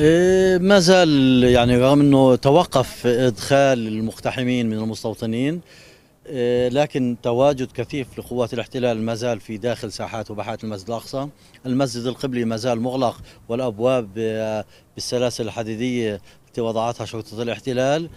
إيه، ما زال يعني رغم انه توقف ادخال المقتحمين من المستوطنين إيه، لكن تواجد كثيف لقوات الاحتلال ما زال في داخل ساحات وباحات المسجد الاقصى، المسجد القبلي ما زال مغلق والابواب آه، بالسلاسل الحديديه التي وضعتها شرطه الاحتلال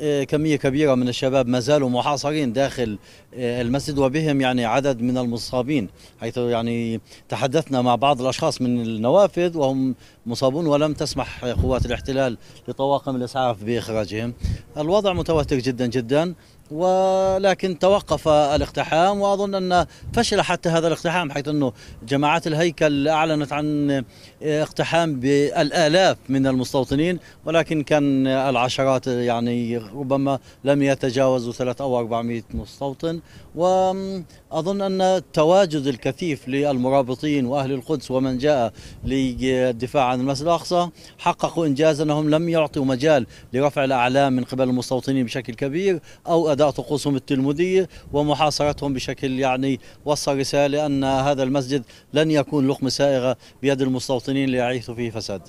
آه، كمية كبيرة من الشباب ما زالوا محاصرين داخل آه، المسجد وبهم يعني عدد من المصابين حيث يعني تحدثنا مع بعض الأشخاص من النوافذ وهم مصابون ولم تسمح قوات الاحتلال لطواقم الإسعاف بإخراجهم الوضع متوتر جدا جدا ولكن توقف الاقتحام واظن ان فشل حتى هذا الاقتحام حيث انه جماعات الهيكل اعلنت عن اقتحام بالالاف من المستوطنين ولكن كان العشرات يعني ربما لم يتجاوزوا ثلاث او 400 مستوطن واظن ان التواجد الكثيف للمرابطين واهل القدس ومن جاء للدفاع عن المسجد الاقصى حققوا انجاز انهم لم يعطوا مجال لرفع الاعلام من قبل المستوطنين بشكل كبير او أداء طقوسهم التلمودية ومحاصرتهم بشكل يعني وصل رسالة أن هذا المسجد لن يكون لقمة سائغة بيد المستوطنين ليعيثوا فيه فساد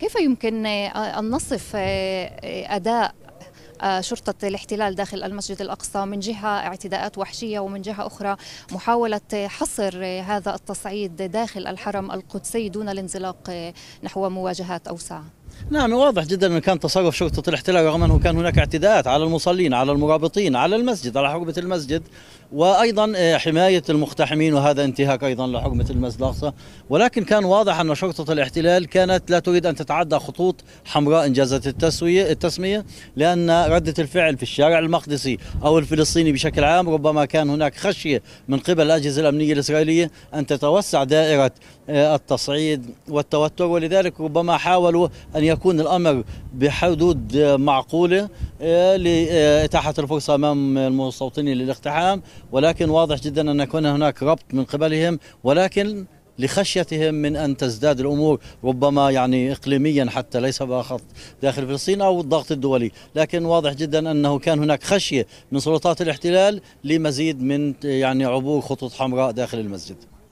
كيف يمكن أن نصف أداء شرطة الاحتلال داخل المسجد الأقصى من جهة اعتداءات وحشية ومن جهة أخرى محاولة حصر هذا التصعيد داخل الحرم القدسي دون الانزلاق نحو مواجهات أوسع نعم واضح جدا انه كان تصرف شرطه الاحتلال رغم انه كان هناك اعتداءات على المصلين على المرابطين على المسجد على حرمه المسجد وايضا آه، حمايه المقتحمين وهذا انتهاك ايضا لحرمه المسجد الاقصى ولكن كان واضح ان شرطه الاحتلال كانت لا تريد ان تتعدى خطوط حمراء انجازات التسويه التسميه لان رده الفعل في الشارع المقدسي او الفلسطيني بشكل عام ربما كان هناك خشيه من قبل الاجهزه الامنيه الاسرائيليه ان تتوسع دائره آه، التصعيد والتوتر ولذلك ربما حاولوا ان أن يكون الأمر بحدود معقولة آه، لإتاحة الفرصة أمام المستوطنين للاقتحام ولكن واضح جدا أن يكون هناك ربط من قبلهم ولكن لخشيتهم من ان تزداد الامور ربما يعني اقليميا حتى ليس فقط داخل فلسطين او الضغط الدولي، لكن واضح جدا انه كان هناك خشيه من سلطات الاحتلال لمزيد من يعني عبور خطوط حمراء داخل المسجد.